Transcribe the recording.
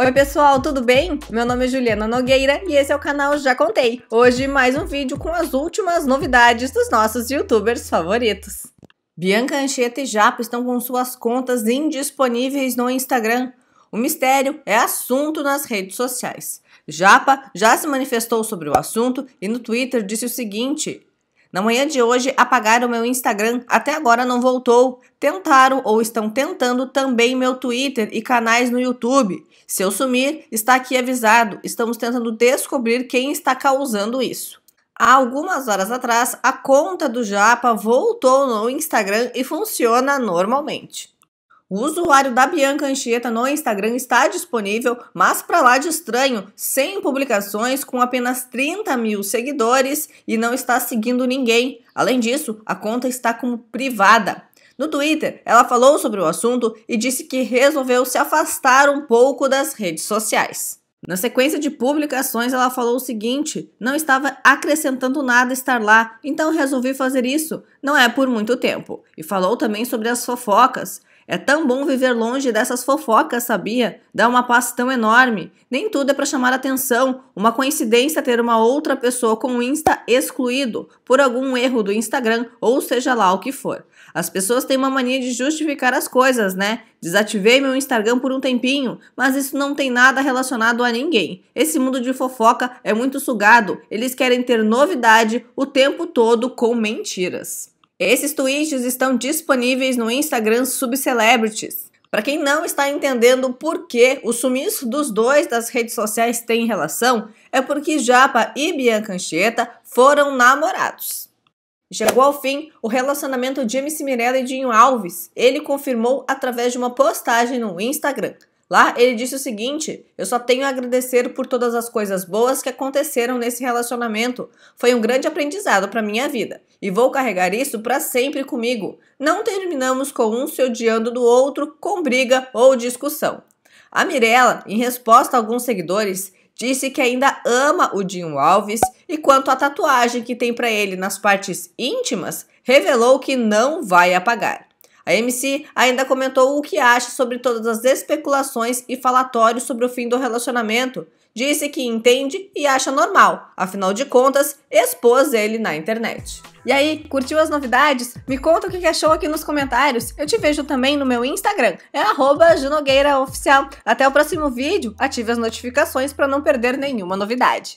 Oi, pessoal, tudo bem? Meu nome é Juliana Nogueira e esse é o canal Já Contei. Hoje, mais um vídeo com as últimas novidades dos nossos youtubers favoritos. Bianca Anchieta e Japo estão com suas contas indisponíveis no Instagram. O mistério é assunto nas redes sociais. Japa já se manifestou sobre o assunto e no Twitter disse o seguinte: na manhã de hoje, apagaram meu Instagram, até agora não voltou. Tentaram ou estão tentando também meu Twitter e canais no YouTube. Se eu sumir, está aqui avisado. Estamos tentando descobrir quem está causando isso. Há algumas horas atrás, a conta do Japa voltou no Instagram e funciona normalmente. O usuário da Bianca Anchieta no Instagram está disponível, mas para lá de estranho, sem publicações, com apenas 30 mil seguidores e não está seguindo ninguém. Além disso, a conta está como privada. No Twitter, ela falou sobre o assunto e disse que resolveu se afastar um pouco das redes sociais. Na sequência de publicações, ela falou o seguinte: não estava acrescentando nada estar lá, então resolvi fazer isso. Não é por muito tempo. E falou também sobre as fofocas. É tão bom viver longe dessas fofocas, sabia? Dá uma paz tão enorme. Nem tudo é para chamar atenção. Uma coincidência ter uma outra pessoa com o Insta excluído por algum erro do Instagram ou seja lá o que for. As pessoas têm uma mania de justificar as coisas, né? Desativei meu Instagram por um tempinho, mas isso não tem nada relacionado a ninguém. Esse mundo de fofoca é muito sugado. Eles querem ter novidade o tempo todo com mentiras. Esses tweets estão disponíveis no Instagram Subcelebrities. Para quem não está entendendo por que o sumiço dos dois das redes sociais tem relação, é porque Japa e Bianca Anchieta foram namorados. Chegou ao fim o relacionamento de MC Mirella e Dinho Alves. Ele confirmou através de uma postagem no Instagram. Lá ele disse o seguinte: Eu só tenho a agradecer por todas as coisas boas que aconteceram nesse relacionamento. Foi um grande aprendizado para minha vida e vou carregar isso para sempre comigo. Não terminamos com um se odiando do outro com briga ou discussão. A Mirella, em resposta a alguns seguidores, disse que ainda ama o Dinho Alves e quanto à tatuagem que tem para ele nas partes íntimas, revelou que não vai apagar. A MC ainda comentou o que acha sobre todas as especulações e falatórios sobre o fim do relacionamento. Disse que entende e acha normal, afinal de contas, expôs ele na internet. E aí, curtiu as novidades? Me conta o que achou aqui nos comentários. Eu te vejo também no meu Instagram, é junogueiraoficial. Até o próximo vídeo, ative as notificações para não perder nenhuma novidade.